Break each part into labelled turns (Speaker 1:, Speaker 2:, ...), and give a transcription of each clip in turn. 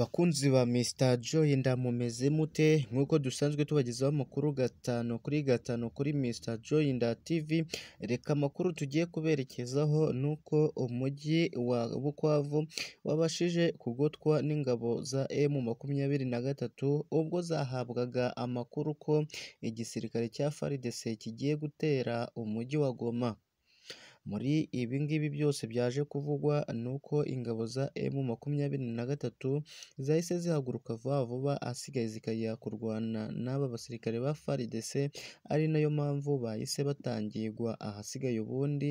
Speaker 1: Bakunzi ba Mr Joy ndamumeze mute nk'uko dusanzwe tubagezaho amakuru gatanu kuri gatanu kuri Mr Joy nda TV reka amakuru tugiye kuberekezaho nuko uko umujyi wa Bukwavu wabashije kugotwa n'ingabo za M makumyabiri na gatatu ubwo zahabwaga amakuru ko igisirikare cya FARDC kigiye gutera umujyi wa Goma. Muri ibi ngibi byose byaje kuvugwa ni uko ingabo za M makumyabiri na gatatu zahise zihaguruka vuba vuba ahasigaye zikajya kurwana n'aba basirikare ba FARDC, ari nayo mpamvu bahise batangirwa ahasigaye ubundi,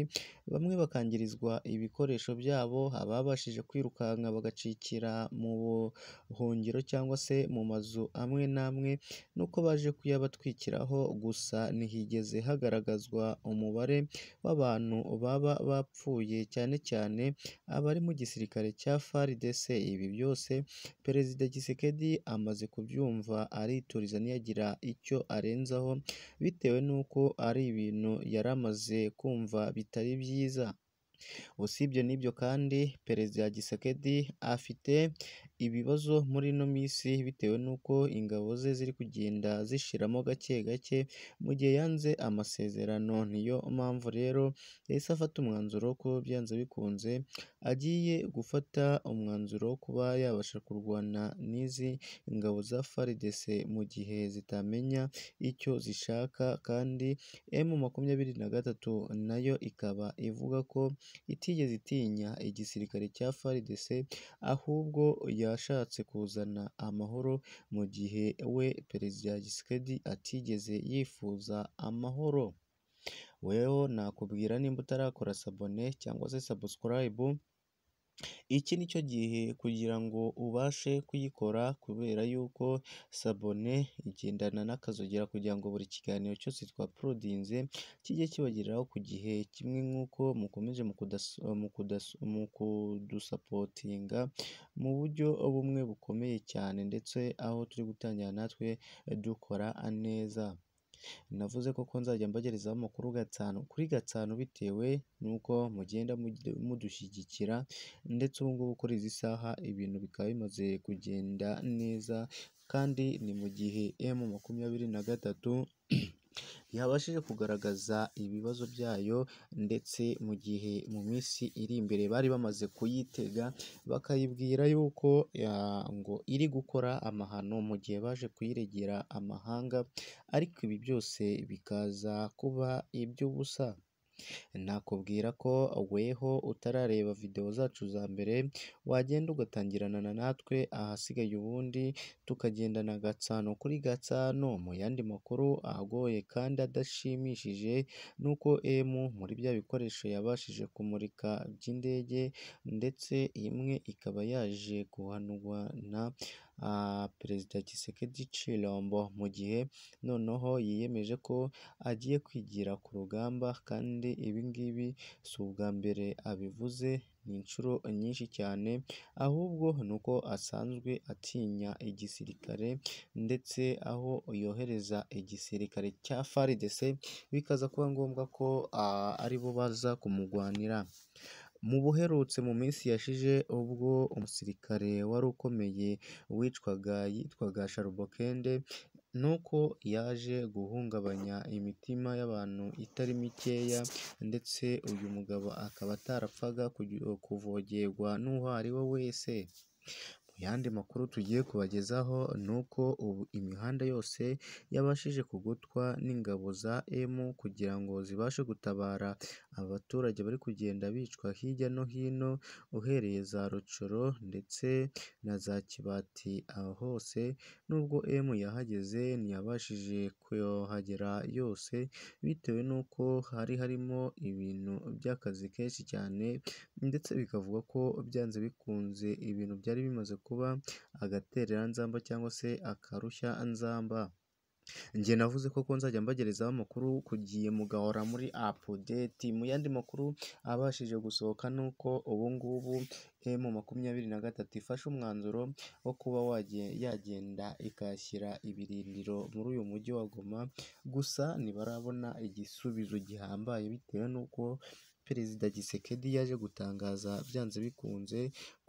Speaker 1: bamwe bakangirizwa ibikoresho byabo, ababashije kwirukanka bagacikira mu buhungiro cyangwa se mu mazu amwe n'amwe nuko baje kuyabatwikiraho gusa ntihigeze hagaragazwa umubare w'abantu baba bapfuye cyane cyane abari mu gisirikare cya FARDC, ibi byose Perezida Tshisekedi amaze kubyumva arituriza ntiyagira icyo arenzaho bitewe n'uko ari ibintu yari amaze kumva bitari byiza, usibye n'ibyo kandi Perezida Tshisekedi afite ibibazo muri ino minsi bitewe n'uko ingabo ze ziri kugenda zishiramo gake gake mu gihe yanze amasezerano, niyo mpamvu rero yahise afata umwanzuro ko byanze bikunze agiye gufata umwanzuro wo kuba yabasha kurwana n'izi ingabo za FARDC mu gihe zitamenya icyo zishaka kandi emu makumyabiri na gatatu nayo ikaba ivuga ko itigeze itinya igisirikare cya FARDC ahubwo ya yashatse kuzana amahoro mu gihe we Perezida Tshisekedi atigeze yifuza amahoro. Weho nakubwira nimba utarakora sabone cyangwa se subscribe Iki ni cyo gihe kugira ngo ubashe kuyikora kubera yuko sabone igendana n'akazogera kugira ngo buri kiganiro cyose twaporodinze kijye kibageraho ku gihe, kimwe nk'uko mukomeje mu kudusapotinga mu buryo bumwe bukomeye cyane ndetse aho turi gutangira natwe dukora neza. Navuze ko ko nzajya mbagerezaho amakuru gatanu kuri gatanu bitewe n'uko mugenda mudushyigikira ndetse ubu ngubu kuri izi saha ibintu bikaba bimaze kugenda neza kandi ni mu gihe M makumyabiri na gatatu. yabashije kugaragaza ibibazo byayo ndetse mu gihe mu minsi iri imbere bari bamaze kuyitega bakayibwira yuko ngo iri gukora amahano mu gihe baje kuyiregera amahanga ariko ibi byose bikaza kuba iby'ubusa. nakubwira ko weho utarareba videwo zacu za mbere wagenda ugatangirana na natwe ahasigaye ubundi tukagendana gatsano kuri gatsano mu yandi makuru agoye kandi adashimishije ni uko muri bya bikoresho yabashije kumurika by'indege ndetse imwe ikaba yaje guhanurwa na perezida Tshisekedi Tshilombo mu gihe noneho yiyemeje ko agiye kwigira ku rugamba kandi ibi ngibi si ubwa mbere abivuze ni inshuro nyinshi cyane ahubwo ni uko asanzwe atinya igisirikare ndetse aho yohereza igisirikare cya FARDC bikaza kuba ngombwa ko aribo baza kumurwanira. Mu buherutse mu minsi yashije ubwo umusirikare wari ukomeye wicwaga yitwaga Sharbokende nuko yaje guhungabanya imitima y'abantu itari mikeya ndetse uyu mugabo akaba atarapfaga kuvogerwa n'uwo ari we wese. Ayandi makuru tugiye kubagezaho ni uko ubu imihanda yose yabashije kugotwa n'ingabo za emu kugira ngo zibashe gutabara abaturage bari kugenda bicwa hirya no hino uhereye za Rocoro ndetse na za Kibati, aho hose nubwo emu yahageze ntiyabashije kuyohagera yose bitewe n'uko hari harimo ibintu by'akazi kenshi cyane ndetse bikavugwa ko byanze bikunze ibintu byari bimaze kuba. kuba agatereranzamba cyangwa se akarushanzamba. Njye navuze ko nzajya mbagerezaho amakuru ku gihe mugahora muri apudeti. Mu yandi makuru abashije gusohoka ni uko ubu ngubu eh, M23 ifashe umwanzuro wo kuba yagenda ikashyira ibirindiro muri uyu mujyi wa Goma, gusa ntibarabona igisubizo gihambaye bitewe n'uko Perezida Gisekedi yaje gutangaza byanze bikunze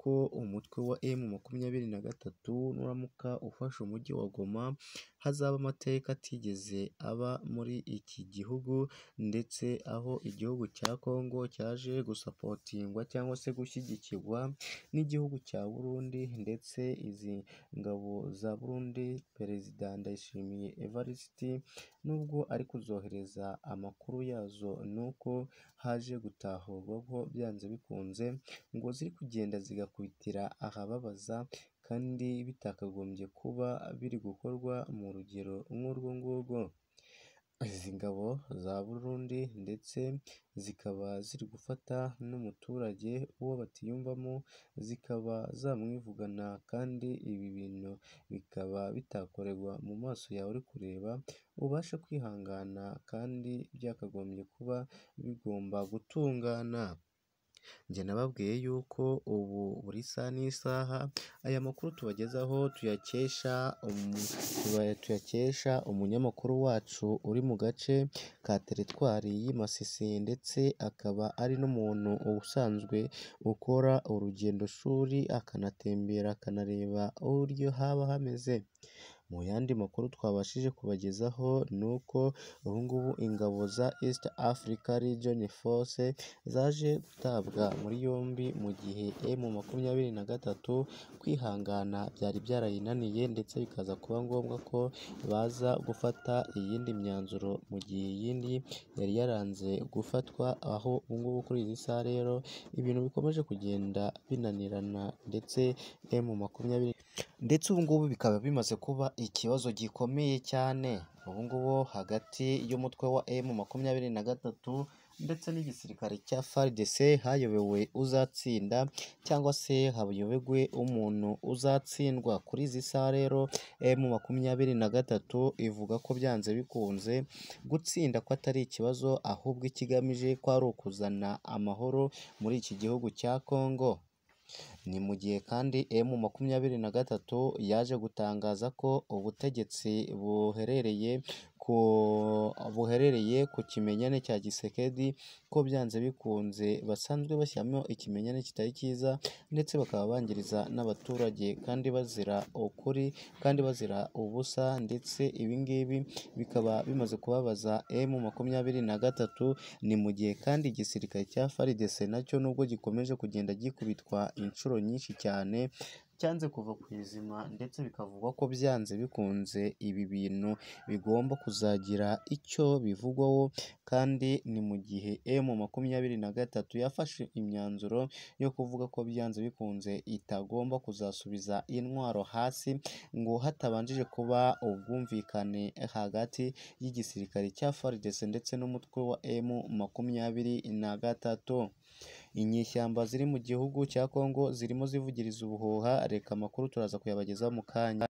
Speaker 1: ko umutwe wa M makumyabiri na gatatu nuramuka ufashe umujyi wa Goma hazaba amateka atigeze aba muri iki gihugu ndetse aho igihugu cya Congo cyaje gusapotingwa cyangwa se gushyigikirwa n'igihugu cya Burundi ndetse izi ngabo za Burundi Perezida Ndayishimiye Evariste nubwo ari kuzohereza amakuru yazo nuko haje gutahurwa ko byanze bikunze ngo ziri kugenda zigakubitira ahababaza. kandi bitakagombye kuba biri gukorwa mu rugero nk'urwo ngurwo. Izi ngabo za Burundi ndetse zikaba ziri gufata n'umuturage uwo batiyumvamo, zikaba zamwivugana kandi ibi bintu bikaba bitakorerwa mu maso yawe uri kureba, ubashe kwihangana kandi byakagombye kuba bigomba gutungana. Njye nababwiye yuko ubu buri saha n'isaha aya makuru tubagezaho um, tuyakesha umunyamakuru wacu uri mu gace ka teritwari y'i ndetse akaba ari n'umuntu usanzwe ukora urugendo urugendoshuri akanatembera akanareba uburyo haba hameze. Mu yandi makuru twabashije kubagezaho ni uko ubu ngubu ingabo za East Africa Region Force zaje gutabwa muri yombi mu gihe e M makumyabiri na gatatu kwihangana byari byarayinaniye ndetse bikaza kuba ngombwa ko baza gufata iyindi myanzuro mu gihe iyindi yari yaranze gufatwa, aho ubu ngubu kuri izi saha rero ibintu bikomeje kugenda binanirana ndetse e M makumyabiri ndetse ubu ngubu bikaba bimaze kuba. ikibazo gikomeye cyane. Ubu ngubu hagati y'umutwe wa emu makumyabiri na gatatu ndetse n'igisirikare cya FARDC hayobewe uzatsinda cyangwa se hayobewe umuntu uzatsindwa. Kuri izi saha rero emu makumyabiri na gatatu ivuga ko byanze bikunze gutsinda ko atari ikibazo, ahubwo ikigamije ko ari ukuzana amahoro muri iki gihugu cya Congo. Ni mu gihe kandi M makumyabiri na gatatu yaje gutangaza ko ubutegetsi buherereye buherereye ku kimenyane cya gisekedi ko byanze bikunze basanzwe bashyiramo ikimenyane kitari cyiza ndetse bakaba bangiriza n'abaturage kandi bazira ukuri kandi bazira ubusa ndetse ibingibi bikaba bimaze kubabaza emu eh, makumyabiri na gatatu ni mu gihe kandi igisirikare cya faridese nacyo nubwo gikomeje kugenda gikubitwa inshuro nyinshi cyane. cyanze kuva ku izima ndetse bikavugwa ko byanze bikunze ibi bintu bigomba kuzagira icyo bivugwaho kandi ni mu gihe M makumyabiri na gatatu yafashe imyanzuro yo kuvuga ko byanze bikunze itagomba kuzasubiza intwaro hasi ngo hatabanjije kuba ubwumvikane hagati y'igisirikare cya FARDC ndetse n'umutwe wa M makumyabiri na gatatu. Inyeshyamba ziri mu gihugu cya Congo zirimo zivugiriza ubuhuha, reka amakuru turaza kuyabagezaho mu kanya.